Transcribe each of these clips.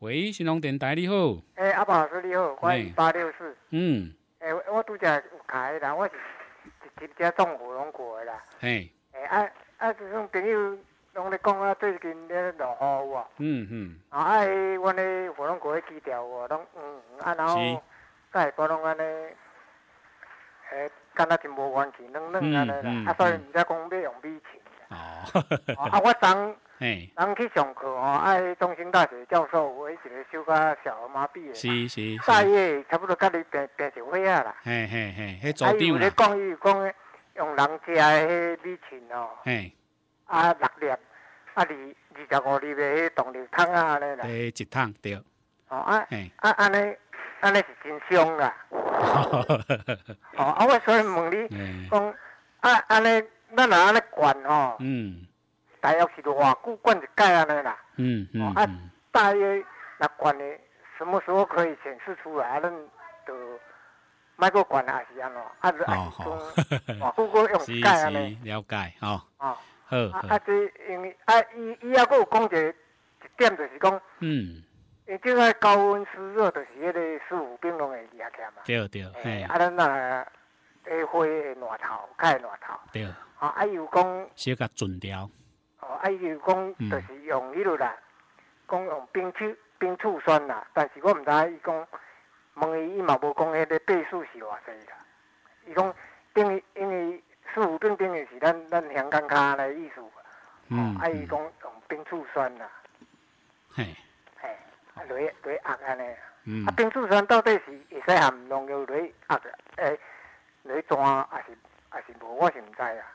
喂，新浪电台你好。诶，阿宝老师你好，欢迎八六四。嗯。诶，我拄则有开啦，我是直接种火龙果的啦。嘿。诶，啊啊，最种朋友拢咧讲啊，最近咧落雨喎。嗯嗯。啊，哎，我咧火龙果的枝条喎，拢嗯嗯，啊，然后再把拢安尼，诶，感觉真无元气，软软安尼啦，啊，所以毋知讲要用米清。哦。啊，我当。哎，人去上课哦，挨中心大学教授，我以前修过小学麻痹的，是是，大爷差不多甲你变变上火数啦，嘿嘿嘿，组长的讲，伊讲用人家的礼钱哦，嘿，啊六粒，啊二二十五里面，迄动力汤啊嘞啦，诶，鸡汤对，哦啊，啊啊安尼，安尼是真香啦。哦，啊我所以问你，讲啊安尼，咱若安尼管哦，嗯。大约是偌久罐一盖安尼啦。嗯嗯。啊，大约那管嘞，什么时候可以显示出来？咱就卖个管也是安咯。啊，就 是讲，瓦古罐用解安尼了解吼。哦。好。啊，这因为啊，伊伊还佫有讲一个一点，就是讲，嗯，因为这个高温湿热，就是迄个湿湖病拢会起起来嘛。对对。嘿。啊，咱那会花会烂头，菜会烂头。对。啊，还有讲。小个准条。哦，啊，伊就讲，就是用迄落啦，讲用冰醋冰醋酸啦。但是我毋知，伊讲问伊，伊嘛无讲，迄个倍数是偌济啦。伊讲，等于因为五顶顶于是咱咱香港卡的意思。哦，啊，伊讲用冰醋酸啦。嘿，嘿，落落压安尼。啊，冰醋酸到底是会使含农药落压诶、落雷抓还是还是无？我是毋知啊。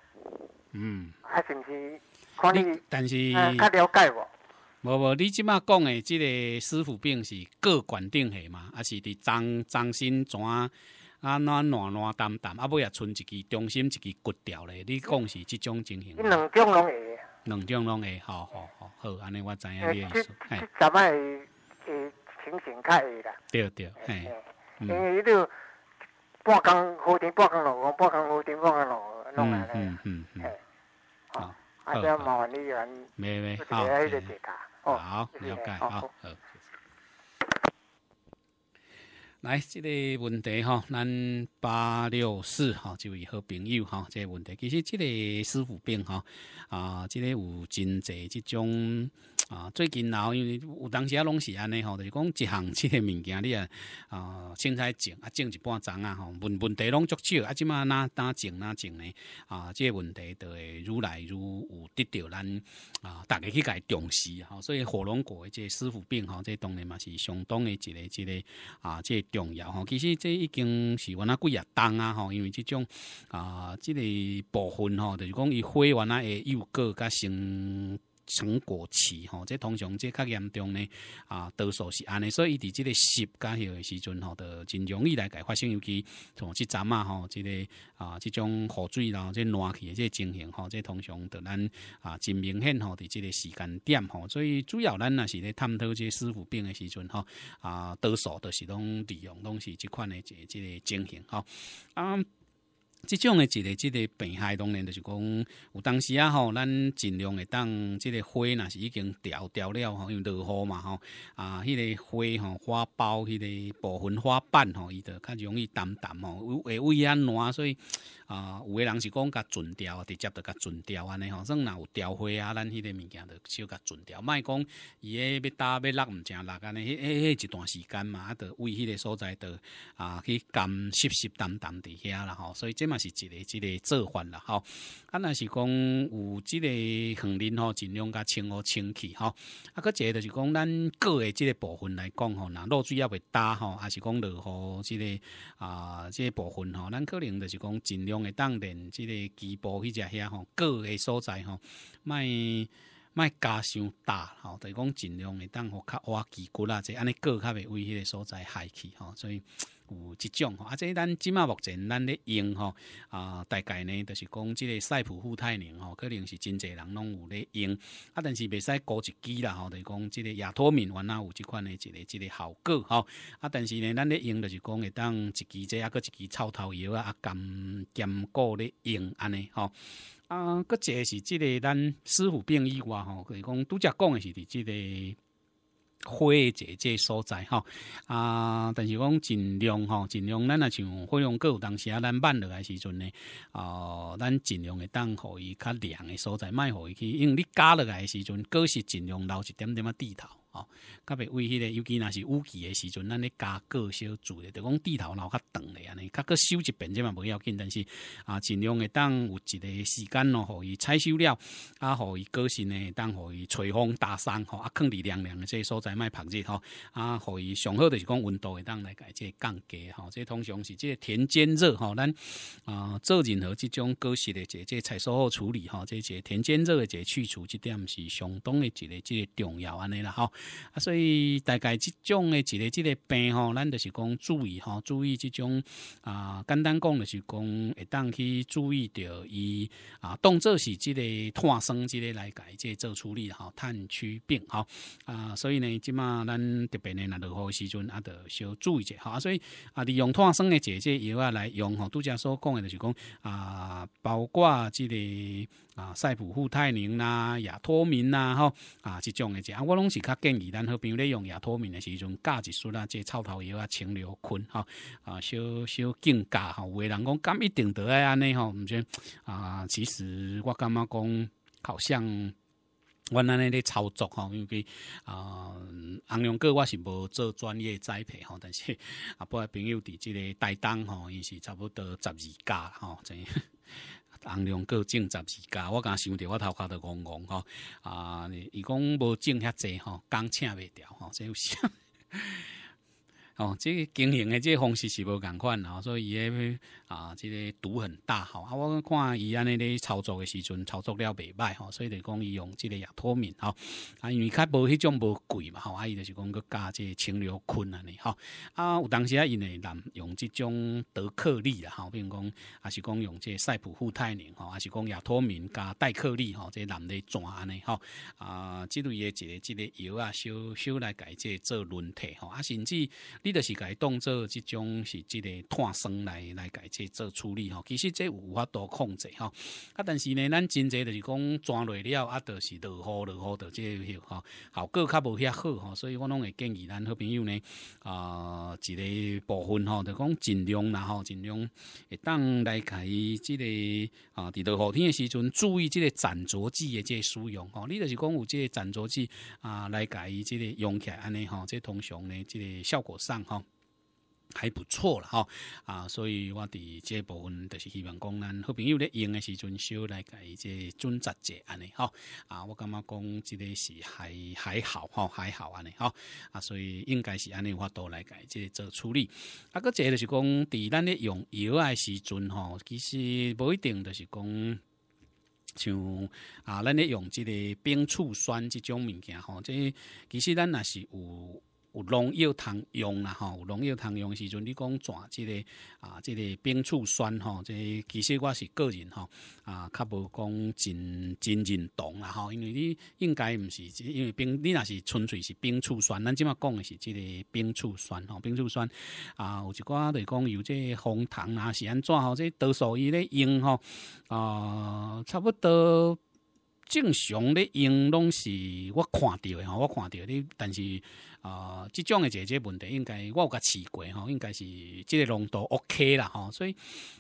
嗯。啊，是毋是？可能，但是呃，较了解无。无无，你即马讲诶，即个师傅病是各管顶下嘛，还是伫张张新转啊？哪暖暖淡淡，啊，尾也存一支中心一支骨条咧。你讲是即种情形？两种拢会，两种拢会，好好好好，安尼我知影你意思。嘿，即即阵仔诶情形较会啦。对对，嘿，因为伊就半工好点，半工落工，半工好点，半工落工，弄下咧。嗯嗯嗯嗯，嗯好。没没，好，了解，好。好。来，这个问题哈，咱八六四哈，这位好朋友哈，这个问题，其实这个师傅病哈，啊，这个有真济，这种。啊，最近然后因为有当时啊，拢是安尼吼，就是讲一项即 个物件你啊，啊，凊彩种啊，种一半长啊，吼，问问题拢足少啊，即马哪哪种哪种呢？啊，即、这问题都会愈来愈有得着咱啊，大家去伊重视吼。所以火龙果这师傅病吼，这当然嘛是相当的一个一个啊，这重要吼。其实这已经是原来贵啊当啊吼，因为这种啊，这个部分吼，就是讲伊火原来也又过加成。成果期吼，即通常即较严重呢，啊，多数是安尼，所以伫即个湿加许个时阵吼，就真容易来改发生有其从即阵啊吼，这个啊即种雨水然后这暖气的这情形吼，这通常对咱啊真明显吼，伫即个时间点吼，所以主要咱若是咧探讨这师傅病的时阵吼，啊多数都是拢利用拢是即款的这这个情形吼。啊。即种诶一个、一个病害，当然就是讲，有当时啊吼，咱尽量会当即个花若是已经凋凋了吼，因为落雨嘛吼，啊，迄个花吼花苞迄个部分花瓣吼，伊就较容易澹澹吼会畏啊烂，所以。啊，有的人是讲甲存调直接就甲存调安尼吼。算若有调花啊，咱迄个物件就少甲存调，莫讲伊诶要打要落毋成落安尼。迄迄迄一段时间嘛，啊，就为迄个所在，就啊去干湿湿澹澹伫遐啦吼。所以这嘛是一个一个做法啦吼。啊，若是讲有即个园林吼，尽量甲清哦清气吼。啊，搁一个就是讲咱个的即个部分来讲吼，若落水也袂打吼，还是讲落雨即个啊，即个部分吼，咱可能就是讲尽量。用会当连即个局部去食遐吼，各个所在吼，卖。卖加伤大吼，就是讲尽量会当较挖肌骨啦，即安尼过较袂危险的所在害去吼，所以有即种吼。啊，即咱今嘛目前咱咧用吼啊，大概呢就是讲即个赛普富泰宁吼，可能是真济人拢有咧用啊，但是袂使高一支啦吼，就是讲即个亚托敏丸啊，有即款的即个即个效果吼啊，但是呢咱咧用就是讲会当一支即啊，搁一支草头油啊啊，兼兼顾咧用安尼吼。啊，个即是即个咱师傅病以外吼，就是讲拄则讲的是伫即个火的即个所在吼。啊，但是讲尽量吼，尽量咱若像火用过有当时啊，咱挽落来时阵呢，哦，咱尽量会当互伊较凉的所在卖互伊去，因为你加落来时阵，哥是尽量留一点点啊地头。哦，较袂危迄个，尤其若是雨季嘅时阵，咱咧加个少咧，就讲地头老较长咧安尼，较个收一遍即嘛无要紧，但是啊尽量会当有一个时间咯，互伊采收了，啊，互伊果实呢，当互伊吹风打霜吼，啊，空伫凉凉嘅即所在卖曝日吼，啊，互伊上好就是讲温度会当来解即降低吼，即通常是即个田间热吼，咱啊做任何即种果实诶，即即采收后处理吼，即个田间热诶，即去除，即点是相当诶一个即个重要安尼啦吼。啊，所以大概这种的一个之个病吼，咱就是讲注意吼，注意这种啊，简单讲就是讲，会当去注意到伊啊，当作是这个碳酸之类来解这做处理吼，碳疽病吼啊，所以呢，即马咱特别呢，那落雨时阵也得小注意者吼啊，所以啊，利用碳酸的制剂药啊来用吼，杜家所讲的就是讲啊，包括这个啊，赛普富泰宁呐，亚脱敏啊，吼啊，即种的只啊，我拢是较而咱好朋友咧用也透面的时阵，教一束啊，啦，即草头药啊、清流菌吼，啊，小小竞价吼，有人讲咁一定得爱安尼吼，唔知啊，其实我感觉讲好像阮安尼咧操作吼，因为啊，红勇哥我是无做专业栽培吼，但是啊，不过朋友伫即个台东吼，伊是差不多十二家吼，真。红龙过种十二家，我刚想着我头壳都戆戆吼，啊，伊讲无种遐济吼，工请袂调吼，这有啥？哦，这经营的这方式是无同款哦，所以。伊啊，即个毒很大吼啊！我看伊安尼咧操作诶时阵，操作了袂歹吼，所以就讲伊用即个亚托敏吼，啊，因为较无迄种无贵嘛吼，啊，伊就是讲佮加即个清流菌安尼吼，啊，有当时啊，因为男用即种德克利啦吼，比如讲，啊是讲用即个赛普富泰宁吼，啊是讲亚托敏加代克利吼，即个男的安尼吼，啊，即类一个即个油啊，烧烧来改即做轮胎吼，啊，甚至你就是改当做即种是即个碳酸来来改即。做处理吼，其实这有法多控制吼。啊，但是呢，咱真侪就是讲装累了啊，就是落雨落雨的，这个哈效果较无遐好吼，所以我拢会建议咱好朋友呢啊，一个部分吼，就讲尽量啦吼，尽量会当来改，这个啊，伫落雨天的时阵，注意这个斩着剂的这使用吼，你就是讲有这个斩着剂啊，来改这个用起来安尼吼，这通常呢，这个效果上吼。还不错了哈啊，所以我哋这部分就是希望讲咱好朋友咧用的时阵少来改，即准执者安尼哈啊，我感觉讲即个是还还好哈还好安尼哈啊，所以应该是安尼话度来改即做处理。啊，个这就是讲，伫咱咧用油的时阵吼，其实不一定就是讲像啊，咱咧用即个冰醋酸即种物件吼，即其实咱若是有。有农药通用啦吼，有农药通用时阵，你讲抓即个啊，即个冰醋酸吼，即其实我是个人吼，啊，较无讲真真正同啦吼，因为你应该毋是，因为冰你若是纯粹是冰醋酸，咱即马讲的是即个冰醋酸吼，冰醋酸啊，有一寡就是讲有即个红糖啊，是安怎吼，即个多数伊咧用吼，啊，差不多。正常咧用拢是我看到的吼，我看到的你，但是啊，即种的姐姐问题，应该我有甲试过吼，应该是这个浓度 OK 啦吼，所以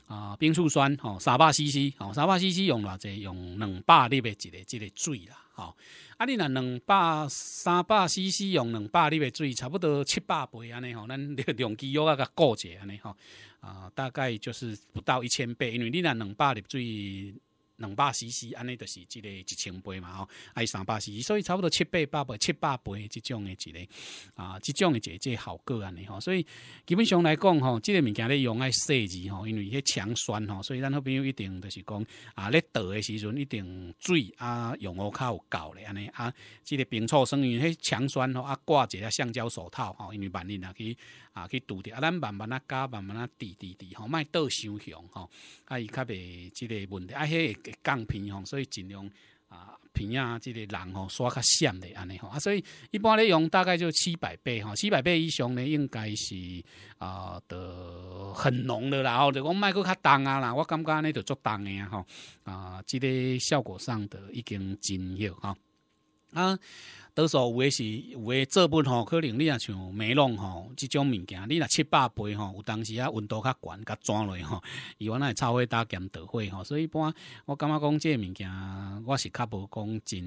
啊，冰醋酸吼，三百 CC 吼，三百 CC 用偌即用两百粒的一个即个水啦吼，啊，你那两百三百 CC 用两百粒的水，差不多七八倍安尼吼，咱量肌 肉啊个过节安尼吼，啊，大概就是不到一千倍，因为你那两百粒水。两百 CC 安尼就是即个一千杯嘛吼，伊三百 CC，所以差不多七八百、七百杯即种的一个啊，即种的即即效果安尼吼。所以基本上来讲吼，即个物件咧用爱设致吼，因为迄强酸吼，所以咱好朋友一定就是讲啊，咧倒的时阵一定水啊用较有够咧安尼啊，即个冰醋酸因迄强酸吼，啊挂一下橡胶手套吼，因为万一啊去。啊，去拄着啊，咱慢慢啊加，慢慢啊滴滴滴，吼，莫倒伤强吼。啊，伊较袂即个问题，啊，迄会降平吼，所以尽量啊，平啊，即个人吼刷较闪的安尼吼。啊，所以一般咧用大概就七百倍吼，七百倍以上咧应该是啊，得很浓的啦。吼，如讲莫佫较重啊啦，我感觉安尼就足重的啊吼。啊，即个效果上的已经真好，啊。多数有诶是，有诶做本吼，可能你若像美容吼，即种物件，你若七八倍吼，有当时啊温度较悬，甲转落吼，伊原来会臭火打兼得火吼。所以一般我感觉讲即个物件，我是较无讲真，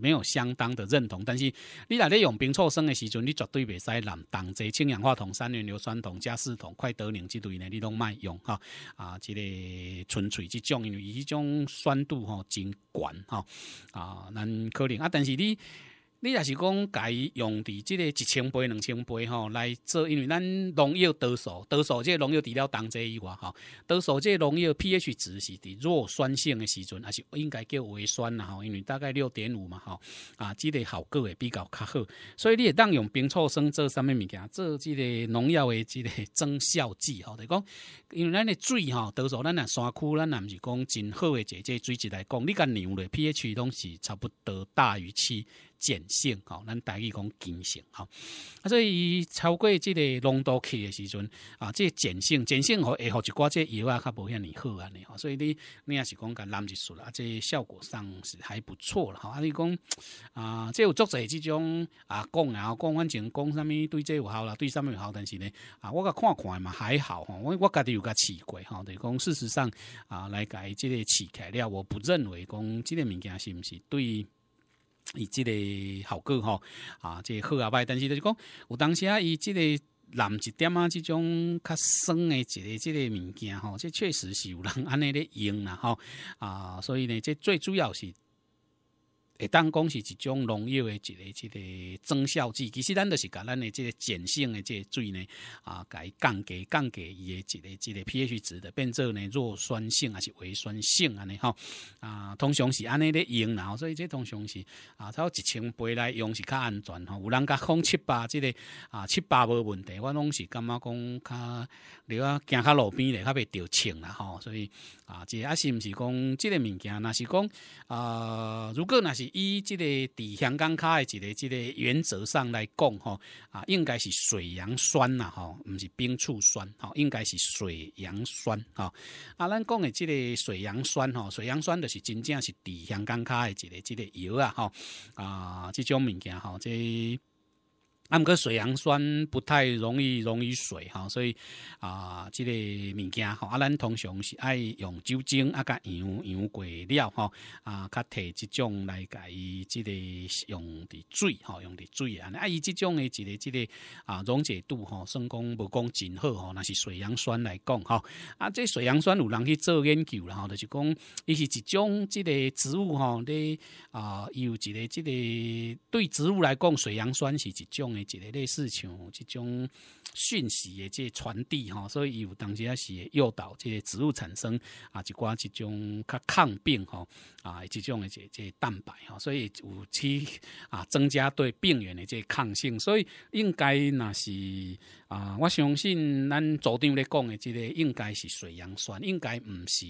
没有相当的认同。但是你若咧用冰醋酸诶时阵，你绝对袂使滥同侪氢氧化铜、三元硫酸铜加四铜、快得宁之类呢，你拢卖用吼。啊，即个纯粹即种，因为伊迄种酸度吼真悬吼。啊，咱可能啊，但是你。你若是讲改用伫即个一千杯、两千杯吼来做，因为咱农药多数，多数即个农药除了同济以外吼，多数即个农药 pH 值是伫弱酸性的时阵，还是应该叫微酸啦吼，因为大概六点五嘛吼，啊，即个效果会比较较好。所以你会当用冰醋酸做啥物物件，做即个农药的即个 增效剂吼，就讲因为咱的水吼多数，咱啊山区咱若毋是讲真好的，即个水质来讲，你甲牛类 pH 拢是差不多大于七。碱性吼，咱大家讲碱性啊，所以超过即个浓度期的时阵啊，即碱性碱性吼，会号一寡即个药啊，较无遐尼好安尼吼。所以你你也是讲甲男激素啦，即个效果上是还不错啦吼。啊，你讲啊，即有作者即种啊讲啊讲反正讲啥物对这有效啦，对啥物有效，但是呢啊，我甲看看嘛还好吼，我我家己有甲试过吼，就讲事实上啊，来甲伊即个试起来料，我不认为讲即个物件是毋是对。伊即个效果吼，啊，即、个好啊歹，但是就是讲，有当时啊，伊即个蓝一点啊，即种较酸的一个即个物件吼，这确实是有人安尼咧用啦吼，啊，所以呢，这最主要是。会当讲是一种农药诶，一个一个增效剂，其实咱就是甲咱诶这个碱性诶这个水呢，啊，伊降低降低伊诶一个一个 pH 值的，变作呢弱酸性还是微酸性安尼吼，啊，通常是安尼咧用，然后所以这通常是啊，超不一千杯来用是较安全吼，有人甲放七八，这个啊七八无问题，我拢是感觉讲较，你讲行较路边咧较袂着呛啦吼，所以啊，这啊是毋是讲这个物件，那是讲啊，如果那是。以即个伫香港卡的一个、一个原则上来讲吼，啊，应该是水杨酸呐吼，唔是冰醋酸吼，应该是水杨酸吼。啊，咱讲的即个水杨酸吼，水杨酸就是真正是伫香港卡的一个、一个油啊吼，啊，即种物件吼，即。啊，过水杨酸不太容易溶于水哈，所以啊，即个物件吼，啊，咱通常是爱用酒精啊，甲羊羊过了吼，啊，较摕即种来伊即个用伫水吼，用伫水啊，啊，伊即种的一个即个啊，溶解度吼，算讲无讲真好吼，那是水杨酸来讲吼，啊，这水杨酸有人去做研究啦吼，就是讲伊是一种即个植物吼，咧啊，伊有一个即个对植物来讲，水杨酸是一种。一个类似像这种讯息的这传递哈，所以有当时也是诱导这些植物产生啊，一寡这种较抗病哈啊，这种的这这蛋白哈，所以有起啊增加对病原的这抗性，所以应该那是啊，我相信咱组长咧讲的这个应该是水杨酸，应该不是。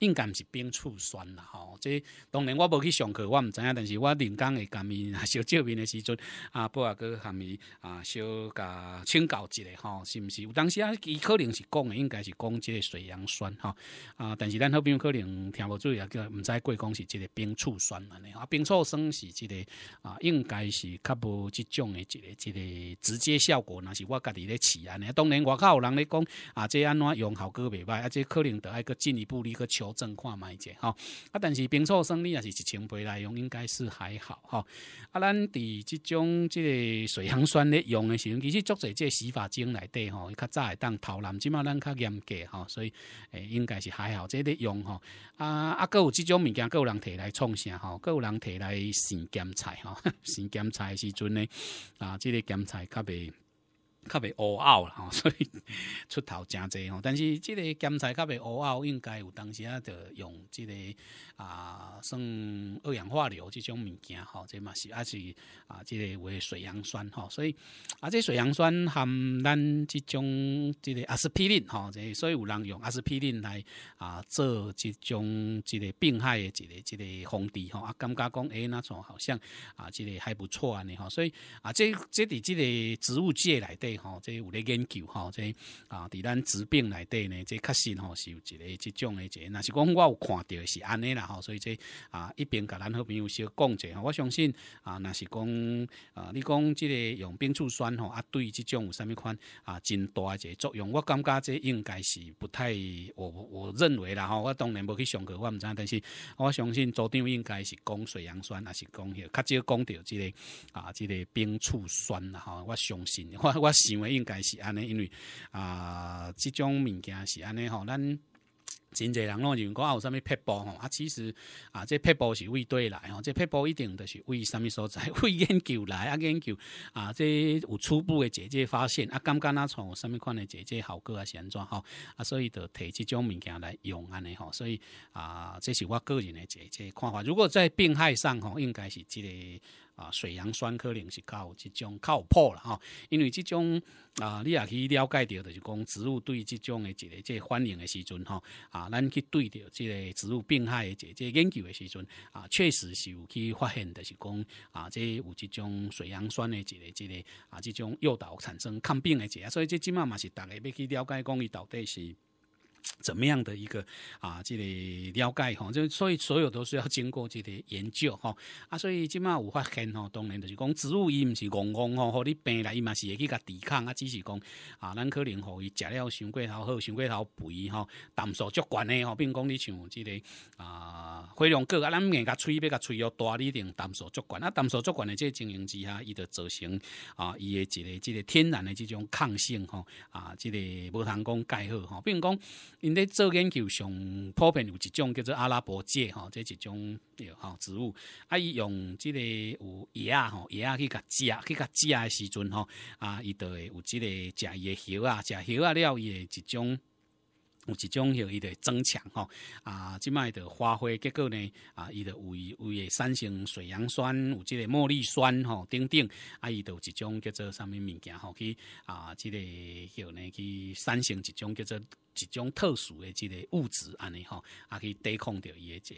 应该是冰醋酸啦，吼！这当然我无去上课，我毋知影，但是我临讲会甲伊啊，小照面的时阵啊，啊括含伊啊，小甲请教一下，吼，是毋是？有当时啊，伊可能是讲的，应该是讲即个水杨酸，吼。啊！但是咱好比有可能听无注意啊，叫毋知贵讲是即个冰醋酸安尼啊，冰醋酸是即个啊，应该是较无即种的即个即个直接效果若是我家己咧试安尼。当然外口有人咧讲啊，即安怎用效果袂歹，啊，即可能得爱个进一步哩个。有增看卖者吼。啊，但是冰醋生理也是一千倍内容，应该是还好吼。啊，咱伫即种即个水杨酸咧用诶时候，其实足侪即个洗发精内底吼，较早会当头难，即马咱较严格吼，所以诶应该是还好，即个用吼。啊，啊，各有即种物件，各有人摕来创啥吼，各有人摕来先检菜吼，先检 菜时阵咧啊，即个检菜较袂。较袂乌拗啦，所以出头诚济吼。但是即个检菜较袂乌拗，应该有当时啊，着用即个啊，算二氧化硫即种物件吼，这嘛是啊是啊，即个为水杨酸吼。所以啊，这水杨酸含咱即种即个阿司匹林吼，所以有人用阿司匹林来啊做即种即个病害的即个即个防治吼。啊，感觉讲诶，那种好像啊，即个还不错啊，尼吼。所以啊，这这伫即个植物界内底。吼，这有咧研究吼，这啊，伫咱治病内底呢，这确实吼是有一个即种的这，若是讲我有看到是安尼啦吼，所以这啊，一边甲咱好朋友小讲者，吼，我相信啊，若是讲啊，你讲即个用冰醋酸吼啊，对即种有啥物款啊，真大一个作用，我感觉这应该是不太，我我认为啦吼，我当然无去上课，我唔知但是我相信组长应该是讲水杨酸，还是讲许较少讲到即个啊，即个冰醋酸啦吼，我相信，我我。认为应该是安尼，因为啊，即种物件是安尼吼，咱真侪人咯，如果啊有啥物拍布吼，啊其实啊，这拍布是为对来吼，这拍布一定就是为啥物所在，为研究来啊研究啊，这有初步的姐姐发现啊，刚刚那从上物款的姐姐啊是安怎吼，啊，所以就摕即种物件来用安尼吼，所以啊，这是我个人的姐姐看法。如果在病害上吼，应该是即个。啊，水杨酸可能是靠这种靠谱了哈，因为这种啊，你也去了解到，就是讲植物对这种的一个这反应的时阵哈，啊，咱去对到这个植物病害的这这研究的时阵啊，确实是有去发现的是讲啊，这有这种水杨酸的一个一个啊，这种诱导产生抗病的这，所以这今嘛嘛是大家要去了解，讲伊到底是。怎么样的一个啊？这里了解哈，就所以所有都是要经过这个研究哈啊。所以今嘛有发现吼，当然就是讲植物伊唔是戆戆吼，和你病来伊嘛是会去甲抵抗啊。只是讲啊，咱可能吼伊食了伤过头好，伤过头肥哈，胆素足悬的吼，并讲你像这个啊，火龙果啊，咱硬甲催尾甲催要大力定胆素足悬啊，胆素足高的这经营之下，伊就造成啊，伊的这个这个天然的这种抗性哈啊，这个无通讲改好哈，并讲。因咧做研究上，普遍有一种叫做阿拉伯芥吼，这一种有植物，啊，伊用即个有叶啊吼叶啊去甲食，去甲食的时阵吼，啊，伊就会有即个食伊加叶啊食叶啊了伊一种有，一种叫伊的增强吼，啊，即卖的花卉结构呢啊，伊有为为产生水杨酸有即个茉莉酸吼，等等，啊，伊有一种叫做啥物物件吼，去啊，即个油呢去产生一种叫做。一种特殊的这个物质安尼吼，啊去抵抗掉伊个即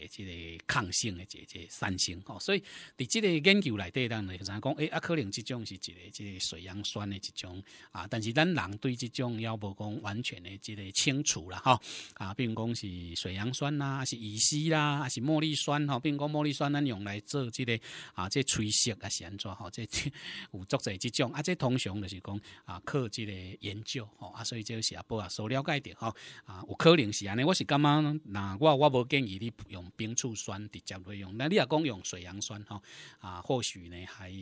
个抗性的即个产生吼，所以伫即个研究来，对知嚟讲，诶啊可能即种是一个即个水杨酸的即种啊，但是咱人对即种要无讲完全的即个清楚啦吼啊，比如讲是水杨酸啦，是乙烯啦，啊是茉莉酸吼，比如讲茉莉酸咱用来做即个啊即催色啊，是安怎吼，即 有作者即种啊，即通常就是讲啊靠即个研究吼啊，所以个是啊，波啊所了解的吼。啊，有可能是安尼，我是感觉，那我我无建议你用冰醋酸直接去用，那你也讲用水杨酸哈，啊，或许呢还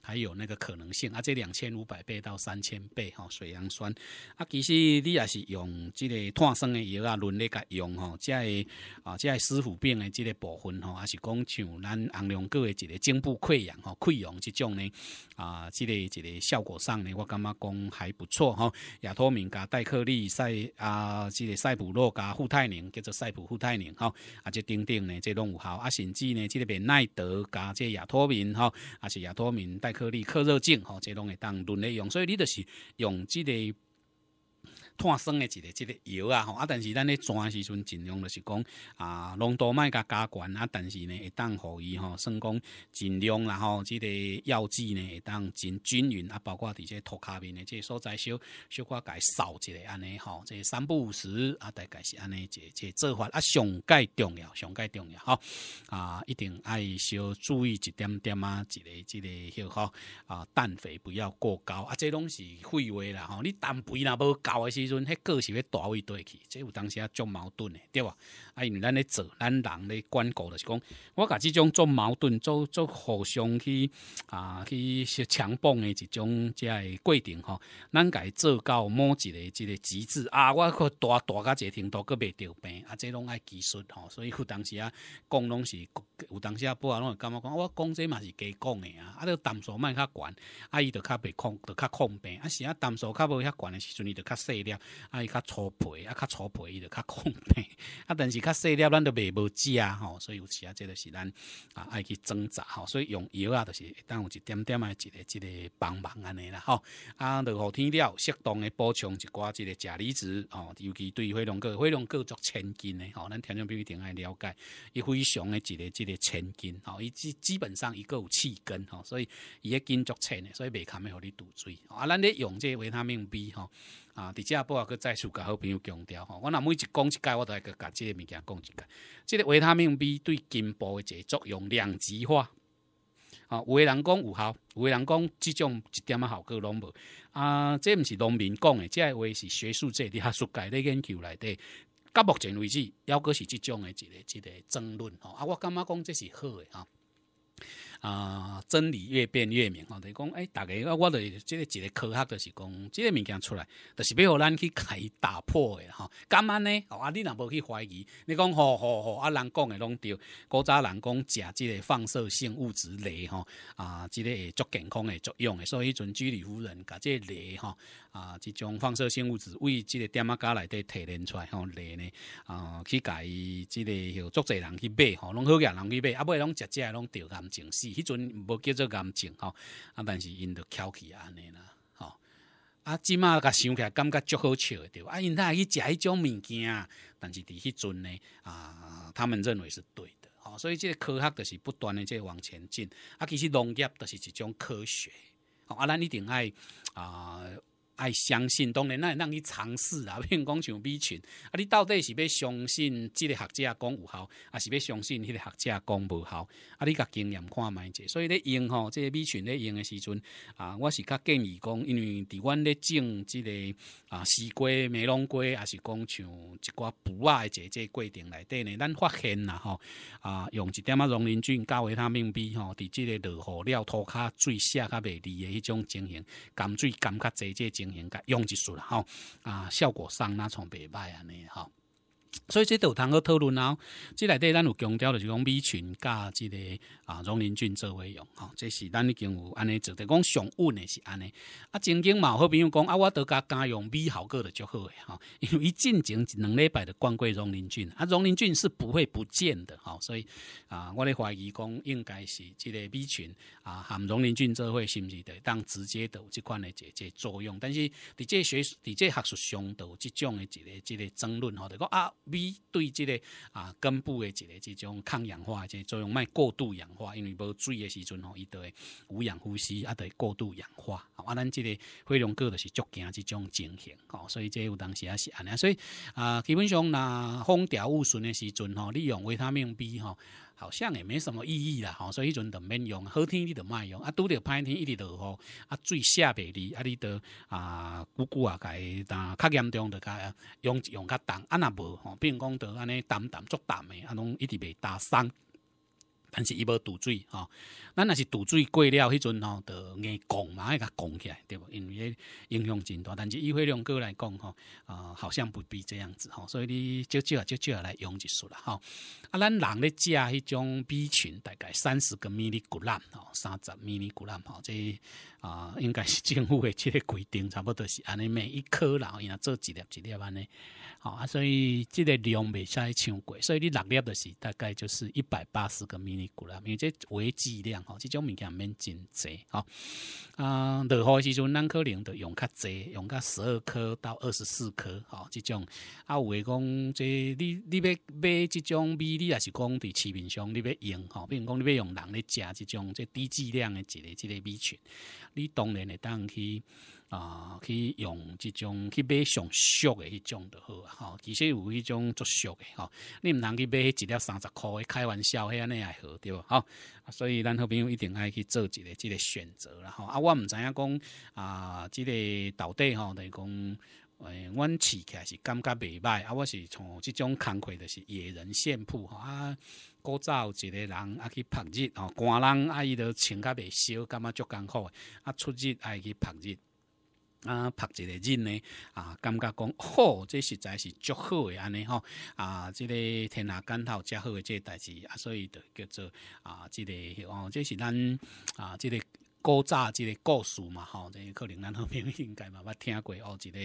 还有那个可能性，啊，这两千五百倍到三千倍哈，水杨酸，啊，其实你也是用这个碳酸的药啊，轮流甲用吼，即个啊，即个湿腐病的这个部分哈，还是讲像咱红龙哥的这个颈部溃疡哈，溃疡这种呢，啊，这个这个效果上呢，我感觉讲还不错哈，亚托敏加代克利赛啊。啊，即个赛普洛加富泰宁叫做赛普富泰宁吼，啊，即丁丁呢，即拢有效，啊，甚至呢，即个贝奈德加即亚脱敏吼，啊，是亚脱敏带颗粒克热症吼，即拢会当轮流用，所以你就是用即个。碳酸的一个一个药啊，吼啊！但是咱咧转时阵尽量就是讲啊，浓度卖加加悬啊，但是呢，会当好伊吼，算讲尽量然后即个药剂呢，会当真均匀啊，包括伫个涂骹面的这所在小小块改扫一下安尼吼，这三步五时啊，大概是安尼一个做法啊，上盖重要，上盖重要吼啊，一定爱小注意一点点啊，即个即个要吼啊，氮肥不要过高啊，这拢是废话啦吼，你氮肥若无高的候。阵迄个是要大位对去，即有当时啊足矛盾诶，对吧？啊，因为咱咧做，咱人咧管顾就是讲，我甲即种做矛盾、做做互相去啊去强帮诶一种即个过程吼，咱家做到某一个一个极致啊，我可大大到一个程度，佫袂得病啊，即拢爱技术吼，所以有当时啊讲拢是。有当下保安拢会感觉讲，我讲这嘛是假讲的啊！啊，这淡素卖较悬，啊，伊就较袂抗，就较抗病。啊，是啊淡素较无遐悬的时阵，伊就较细粒，啊，伊较粗皮，啊，较粗皮，伊就较抗病。啊，但是较细粒，咱就袂无吃吼，所以有时啊，这就是咱啊爱去挣扎吼。所以用药啊，就是当有一点点啊，一个一个帮忙安尼啦吼。啊，落雨天了，适当的补充一寡这个钾离子哦，尤其对于肥胖个、肥胖足千斤的吼，咱听众朋友一定爱了解，伊非常的一个一个。千斤吼，伊基基本上一个有气根吼，所以伊个筋足称诶，所以袂堪要互你堵水。啊，咱咧用这维他命 B 吼啊，伫遮阿啊去再次甲好朋友强调吼，我若每一讲一解，我都在个甲即个物件讲一解。即个维他命 B 对筋部诶一个作用两极化，啊，有人讲有效，有人讲即种一点仔效果拢无啊，这唔是农民讲诶，这系话是学术界、伫学术界咧研究内底，到目前为止，犹阁是即种的一个一个争论吼，啊，我感觉讲这是好诶啊？啊！真理越辩越明吼，就讲诶，大家我哋即个一个科学，就是讲即个物件出来，就是要互咱去开打破的吼。干嘛呢？啊，你若无去怀疑？你讲吼吼吼，啊，人讲的拢对。古早人讲食即个放射性物质镭吼，啊，即个会足健康的作用的，所以迄阵居里夫人甲即个镭吼，啊，即种放射性物质为即个点啊家来底提炼出来吼，镭呢，啊，去伊即个许足济人去买吼，拢好嘅人去买，啊，尾拢食食拢调感情死。迄阵无叫做癌症吼，啊，但是因着翘起安尼啦，吼，啊，即马甲想起来感觉足好笑的对，啊，因他也去食迄种物件，但是伫迄阵呢，啊，他们认为是对的，吼，所以即个科学就是不断的即往前进，啊，其实农业就是一种科学，啊，咱一定爱啊。爱相信，当然那让你尝试啊，用 讲像米群啊，你到底是要相信即个学者讲有效，还是要相信迄个学者讲无效？啊，你甲经验看卖者，所以咧用吼，即个米群咧用的时阵啊，我是较建议讲，因为伫阮咧种即个啊，西瓜、美容瓜，还是讲像一寡补啊的这个过程内底呢，咱发现啦吼啊，用一点啊农林菌加维他命 B 吼，伫即个落雨了涂骹水下较袂离的迄种情形，甘水甘较济这情。应该用技术了，吼啊，效果上那从袂歹啊，那你吼。所以这都通好讨论，然后这内底咱有强调的就讲米群加这个啊溶磷菌做为用，吼，这是咱已经有安尼做的。讲上稳的是安尼，啊，曾经嘛，好朋友讲啊，我都家敢用米好个的，就好诶，哈，因为进前两礼拜的光归溶磷菌，啊，溶磷菌是不会不见的，哈，所以啊，我咧怀疑讲应该是这个米群啊含溶磷菌做伙是不是对当直接的这款的这这作用？但是伫这学伫这学术上有即种的一个一个争论，吼，就讲啊。米对即个啊根部的一个即种抗氧化，即作用莫过度氧化，因为无水的时阵吼，伊就会无氧呼吸啊，会过度氧化啊。咱这个火龙哥就是足惊这种情形吼，所以这个有当时也是安尼，所以啊，基本上若风调雨顺的时阵吼，利用维他命 B 吼。好像也没什么意义啦，吼，所以迄阵都免用，好天你都卖用，啊，拄着歹天一直落雨，啊，水下袂离，啊，你的啊，久久啊，该当较严重甲该用用较重，啊，若无，吼，比如讲，著安尼淡淡足淡的，啊，拢一直袂打伤。但是伊无堵水吼，咱若是堵水过了迄阵吼，就硬拱嘛，爱甲拱起来，对无？因为迄影响真大。但是伊会两过来讲吼，啊，好像不必这样子吼，所以你少少啊，少少来用就熟啦吼。啊，咱人咧食迄种 B 群大概三十根迷你骨腩吼，三十迷你骨腩吼，这啊应该是政府的即个规定，差不多是安尼，每一颗然后伊若做一粒一粒安尼。好啊，所以即个量袂使伤贵，所以你六粒就是大概就是一百八十个迷你股啦。因为这微剂量吼，这种物件毋免真济。吼。啊，落雨时阵咱可能就用较济，用较十二颗到二十四颗。吼，这种啊，有诶讲即你你要买这种米，你也是讲伫市面上你要用吼，比如讲你要用人咧食这种即低质量诶即个即个米群，你当然会当去。啊，去用即种去买上俗的迄种就好啊！吼，其实有迄种足俗的吼，你毋通去买一粒三十箍的开玩笑，安尼也好对无？好，所以咱好朋友一定爱去做一个即个选择啦。吼，啊，我毋知影讲啊，即个到底吼，等于讲诶，阮饲起来是感觉袂歹，啊，我是从即种工课，就是野人线铺吼啊，古早一个人啊去曝日吼，寒人啊伊都穿较袂烧，感觉足艰苦啊，出日爱去曝日。啊，拍一个人呢，啊，感觉讲，哦，这实在是足好诶，安尼吼，啊，这个天下间头较好诶，这代志啊，所以就叫做啊，这个哦，这是咱啊，这个。古早即个故事嘛吼，即个可能咱好朋友应该嘛捌听过哦，即个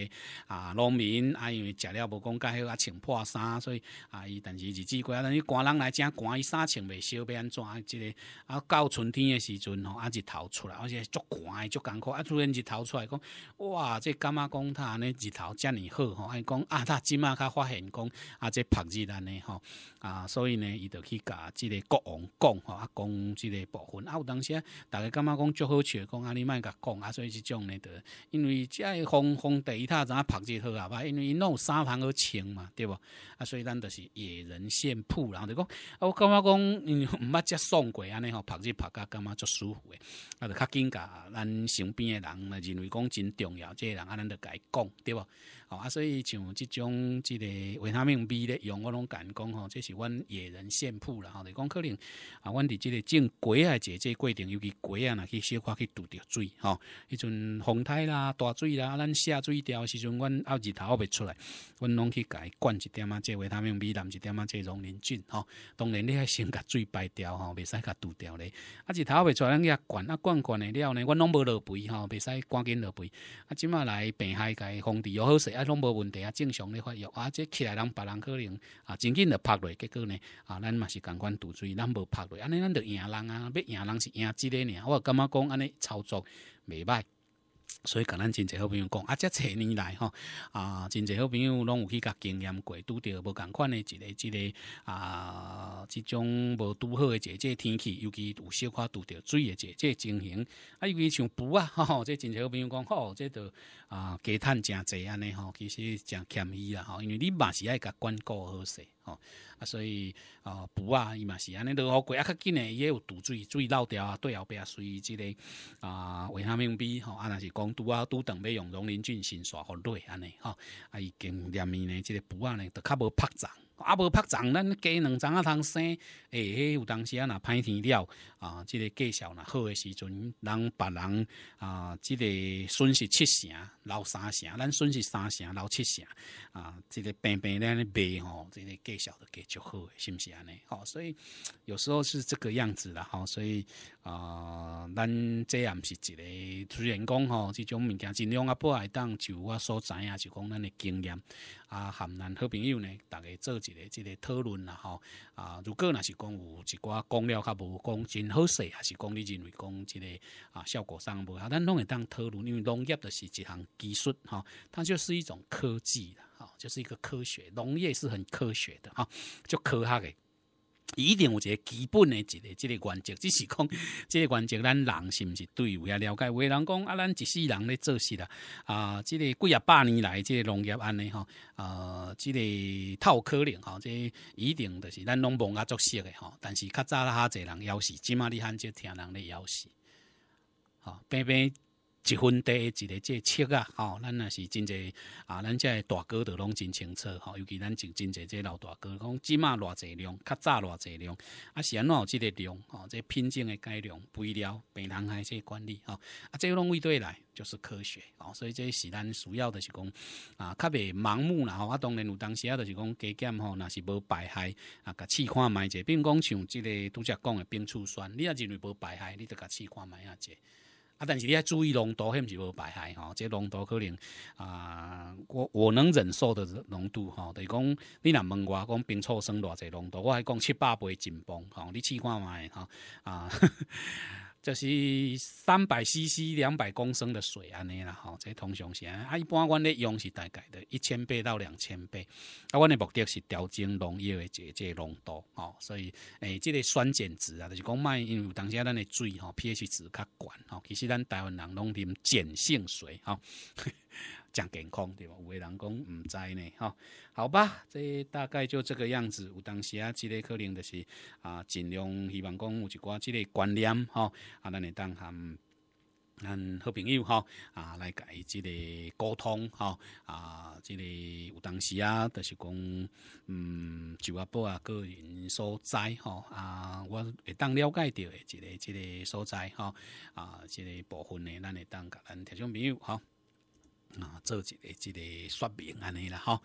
啊农民啊因为食了无讲甲迄个穿破衫，所以啊伊但是日子过啊，等你寒人来遮，寒伊衫穿袂要安怎啊即个啊？到春天嘅时阵吼，啊日头出来，而且足寒足艰苦啊，突然日头出来讲，哇，即感觉讲他安尼日头遮尔好吼？哎讲啊他今嘛较发现讲啊即曝日安尼吼啊，所以呢，伊就去甲即个国王讲吼，啊讲即个部分，啊有当时啊，大家感觉讲好笑，讲啊，尼卖甲讲，啊所以是种呢因为遮个风风地他怎啊曝日好啊吧，因为伊有沙房好穿嘛，对不？啊所以咱就是野人现铺，然后就讲啊我感觉讲，嗯毋捌遮爽过安尼吼，曝日曝甲感觉足舒服诶，啊就较紧甲咱身边诶人，认为讲真重要，即个人啊咱甲伊讲，对不？吼啊，所以像即种即个维他命 B 咧，用我拢敢讲吼，这是阮野人现铺啦吼。就讲可能啊，阮伫即个真攰个即个过程，尤其鸡啊，若去小可去拄着水吼。迄阵风台啦、大水啦，啊，咱下水条时阵，阮阿日头未出来，阮拢去伊灌一点啊，即个维他命 B，淋一点啊，即个溶磷菌吼。当然你克先甲水排掉吼，袂使甲拄着咧，啊日头未出来，去遐灌啊，灌灌诶了呢，阮拢无落肥吼，袂使赶紧落肥。啊，即马来病害伊防治又好势。啊，拢无问题啊，正常咧发育啊，即起来人，别人可能啊真紧着拍落，结果呢啊，咱嘛是感官拄水，咱无拍落，安尼咱就赢人啊，要赢人是赢之类呢，我感觉讲安尼操作袂歹。所以，甲咱真侪好朋友讲，啊，遮侪年来吼，啊，真侪好朋友拢有去甲经验过，拄着无共款诶一个、一个啊，即种无拄好诶，一个天气，尤其有小可拄着水诶，一个情形，啊，尤其像浮啊，吼，即真侪好朋友讲，吼，即着啊，加趁诚济安尼吼，其实诚欠伊啦吼，因为你嘛是爱甲管顾好势吼。啊，所以，啊，补啊，伊嘛是安尼，落果过啊较紧诶，伊也有堵水，水漏掉啊，对后壁随即个啊，为虾米用笔？吼，啊，若是讲拄啊，拄等要用荣林俊新刷互锐安尼，吼，啊，已经念伊呢，即个补啊呢，都较无拍涨。啊，无拍长，咱加两长啊，通生诶。迄有当时啊，若歹天了啊，即个计数若好诶时阵，人别人啊，即个损失七成，留三成；，咱损失三成，留七成啊。即个平平咧卖吼，即个计数都继续好，是毋是安尼？吼，所以有时候是这个样子啦，吼。所以啊，咱这毋是一个主人公吼，即种物件尽量啊，不爱当，就我所知啊，就讲咱诶经验啊，含咱好朋友呢，大家做。一个、一个讨论啦，吼啊，如果那是讲有一寡讲了较无讲真好势，还是讲你认为讲一个啊效果上无啊？咱拢会当讨论，因为农业的是一项技术，哈，它就是一种科技的，哈，就是一个科学，农业是很科学的，哈，就科学的。一定，有一个基本的一个即个原则，只是讲 这个原则，咱人是毋是对要了解？有人讲啊，咱一世人咧做事啦，啊，即个几啊百年来，即个农业安尼吼，啊，即个有可能哈，这一定就是咱拢无啊作息的吼，但是较早哈侪人枵死，即码你喊就听人咧枵死，吼，平平。一分地一个即尺啊，吼，咱若是真侪啊，咱遮的大哥都拢真清楚吼，尤其咱就真侪即老大哥讲，即麻偌侪量，较早偌侪量，啊，是怎有即个量，吼，即品种的改良、肥料、病人害这管理吼啊，即拢为对来就是科学哦，所以这是咱需要的是讲啊，较袂盲目啦吼，啊，当然有当时啊，就是讲加减吼，若是无排害啊，甲试看卖者，比如讲像即个拄家讲的冰醋酸，你若认为无排害，你就甲试看卖下者。啊！但是你要注意浓度，迄毋是无排害吼。这浓度可能啊，我我能忍受的浓度吼，就是讲你若问我讲冰醋酸偌济浓度，我还讲七八倍紧绷吼，你试看卖吼啊。就是三百 CC 两百公升的水安尼啦，吼，这通常是尼啊，一般阮咧用是大概的一千倍到两千倍，啊，阮的目的是调整农液的这这浓度，吼，所以诶，这个酸碱值啊，就是讲卖，因为当时咱的水吼 pH 值较悬，吼，其实咱台湾人拢啉碱性水，吼。讲健康对吧？有的人讲唔知呢，哈，好吧，这大概就这个样子。有当时啊，这类可能就是啊，尽量希望讲有一寡这类观念，哈，啊，咱哩当含咱好朋友，吼啊，来伊这个沟通，吼啊，这个有当时啊，就是讲，嗯，就阿波啊个人所在，吼啊，我会当了解到的这个这个所在，吼啊，这个部分呢，咱会当甲咱听众朋友，吼。啊，做一个一个说明安尼啦，哈。